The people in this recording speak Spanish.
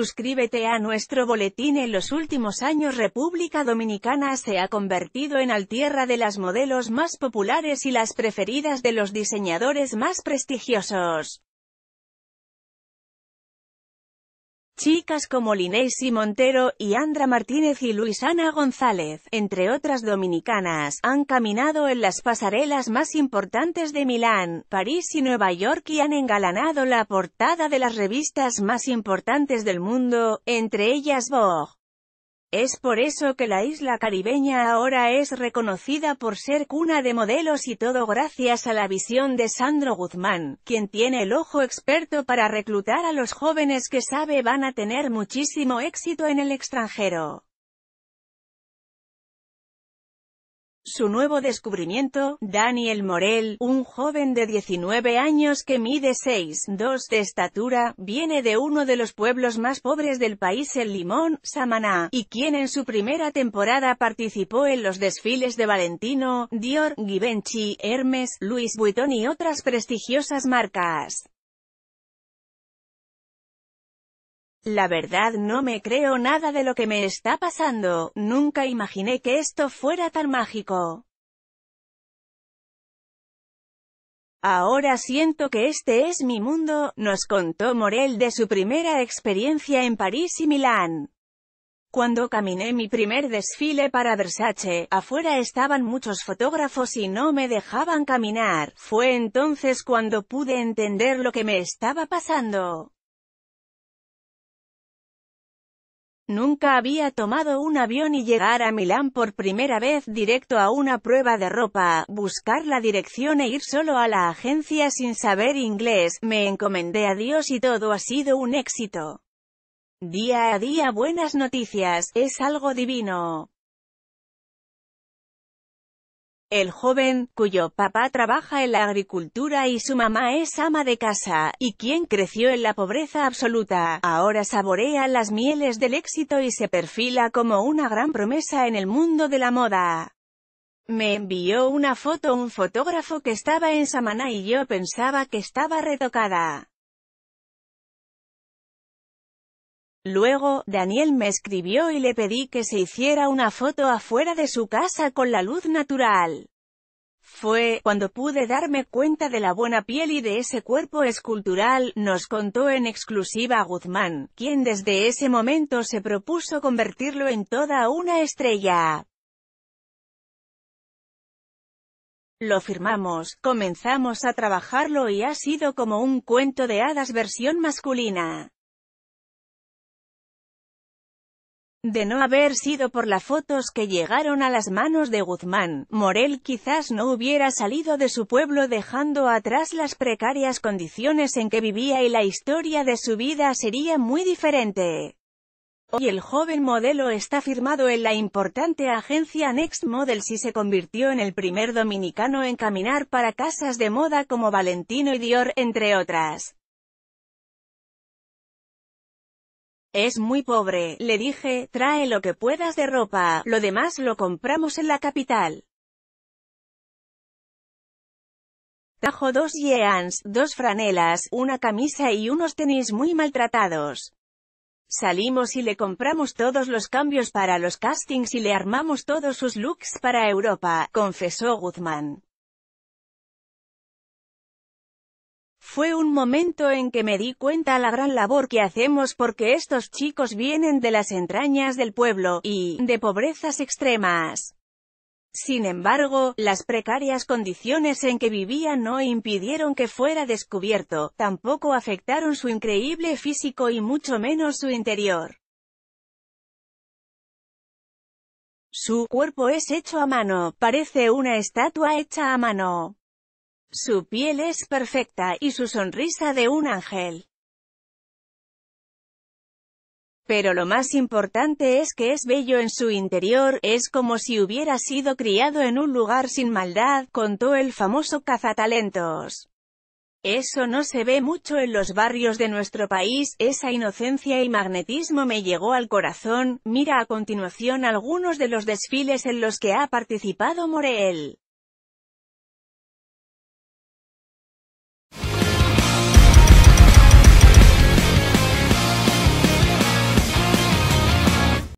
Suscríbete a nuestro boletín En los últimos años República Dominicana se ha convertido en la tierra de las modelos más populares y las preferidas de los diseñadores más prestigiosos. Chicas como y Montero, y Andra Martínez y Luisana González, entre otras dominicanas, han caminado en las pasarelas más importantes de Milán, París y Nueva York y han engalanado la portada de las revistas más importantes del mundo, entre ellas Vogue. Es por eso que la isla caribeña ahora es reconocida por ser cuna de modelos y todo gracias a la visión de Sandro Guzmán, quien tiene el ojo experto para reclutar a los jóvenes que sabe van a tener muchísimo éxito en el extranjero. Su nuevo descubrimiento, Daniel Morel, un joven de 19 años que mide 6'2 de estatura, viene de uno de los pueblos más pobres del país el Limón, Samaná, y quien en su primera temporada participó en los desfiles de Valentino, Dior, Givenchy, Hermes, Louis Vuitton y otras prestigiosas marcas. La verdad no me creo nada de lo que me está pasando, nunca imaginé que esto fuera tan mágico. Ahora siento que este es mi mundo, nos contó Morel de su primera experiencia en París y Milán. Cuando caminé mi primer desfile para Versace, afuera estaban muchos fotógrafos y no me dejaban caminar, fue entonces cuando pude entender lo que me estaba pasando. Nunca había tomado un avión y llegar a Milán por primera vez directo a una prueba de ropa, buscar la dirección e ir solo a la agencia sin saber inglés, me encomendé a Dios y todo ha sido un éxito. Día a día buenas noticias, es algo divino. El joven, cuyo papá trabaja en la agricultura y su mamá es ama de casa, y quien creció en la pobreza absoluta, ahora saborea las mieles del éxito y se perfila como una gran promesa en el mundo de la moda. Me envió una foto un fotógrafo que estaba en Samaná y yo pensaba que estaba retocada. Luego, Daniel me escribió y le pedí que se hiciera una foto afuera de su casa con la luz natural. Fue, cuando pude darme cuenta de la buena piel y de ese cuerpo escultural, nos contó en exclusiva Guzmán, quien desde ese momento se propuso convertirlo en toda una estrella. Lo firmamos, comenzamos a trabajarlo y ha sido como un cuento de hadas versión masculina. De no haber sido por las fotos que llegaron a las manos de Guzmán, Morel quizás no hubiera salido de su pueblo dejando atrás las precarias condiciones en que vivía y la historia de su vida sería muy diferente. Hoy el joven modelo está firmado en la importante agencia Next Model y se convirtió en el primer dominicano en caminar para casas de moda como Valentino y Dior, entre otras. Es muy pobre, le dije, trae lo que puedas de ropa, lo demás lo compramos en la capital. Tajo dos jeans, dos franelas, una camisa y unos tenis muy maltratados. Salimos y le compramos todos los cambios para los castings y le armamos todos sus looks para Europa, confesó Guzmán. Fue un momento en que me di cuenta la gran labor que hacemos porque estos chicos vienen de las entrañas del pueblo, y, de pobrezas extremas. Sin embargo, las precarias condiciones en que vivía no impidieron que fuera descubierto, tampoco afectaron su increíble físico y mucho menos su interior. Su cuerpo es hecho a mano, parece una estatua hecha a mano. Su piel es perfecta y su sonrisa de un ángel. Pero lo más importante es que es bello en su interior, es como si hubiera sido criado en un lugar sin maldad, contó el famoso cazatalentos. Eso no se ve mucho en los barrios de nuestro país, esa inocencia y magnetismo me llegó al corazón, mira a continuación algunos de los desfiles en los que ha participado Morel.